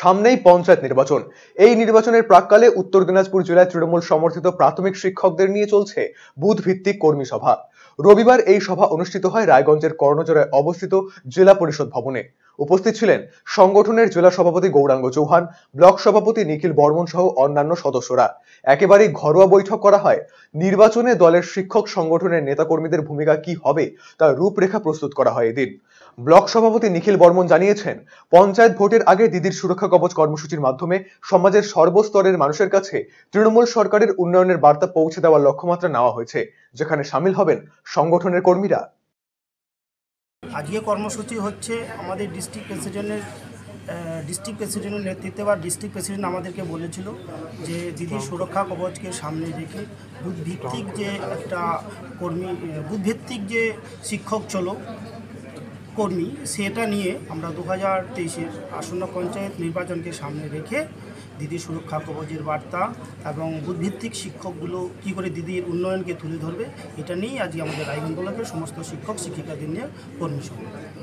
সামনেই পঞ্চায়েত নির্বাচন এই নির্বাচনের প্রাককালে উত্তর দিনাজপুর জেলায় তৃণমূল সমর্থিত প্রাথমিক শিক্ষকদের নিয়ে চলছে বুথ ভিত্তিক কর্মী সভা রবিবার এই সভা অনুষ্ঠিত হয় রায়গঞ্জের কর্ণজোড়ায় অবস্থিত জেলা পরিষদ ভবনে উপস্থিত ছিলেন সংগঠনের জেলা সভাপতি গৌরাঙ্গ চৌহান ব্লক সভাপতি নিখিল বর্মন সহ অন্যান্য সদস্যরা একেবারেই ঘরোয়া বৈঠক করা হয় নির্বাচনে দলের শিক্ষক সংগঠনের নেতাকর্মীদের ভূমিকা কি হবে তার রূপরেখা প্রস্তুত করা হয় এদিন ব্লক সভাপতি নিখিল বর্মন জানিয়েছেন পঞ্চায়েত ভোটের আগে দিদির সুরক্ষা কবচ কর্মসূচির মাধ্যমে সমাজের সর্বস্তরের মানুষের কাছে তৃণমূল সরকারের উন্নয়নের বার্তা পৌঁছে দেওয়ার লক্ষ্যমাত্রা নেওয়া হয়েছে যেখানে সামিল হবেন সংগঠনের কর্মীরা আজকে কর্মসূচি হচ্ছে আমাদের ডিস্ট্রিক্ট প্রেসিডেন্টের ডিস্ট্রিক্ট প্রেসিডেন্টের নেতৃত্বে বা ডিস্ট্রিক্ট প্রেসিডেন্ট আমাদেরকে বলেছিল যে দিদির সুরক্ষা কবচকে সামনে রেখে বুধভিত্তিক যে একটা কর্মী বুধভিত্তিক যে শিক্ষক চলো কর্মী সেটা নিয়ে আমরা দু হাজার তেইশের আসন্ন পঞ্চায়েত নির্বাচনকে সামনে রেখে দিদির সুরক্ষা কবচের বার্তা এবং বুদ্ধিত্তিক শিক্ষকগুলো কি করে দিদির উন্নয়নকে তুলে ধরবে এটা নিয়েই আজকে আমাদের রায়গঞ্জ ব্লকের সমস্ত শিক্ষক শিক্ষিকাদের নিয়ে কর্মী সম্মেলন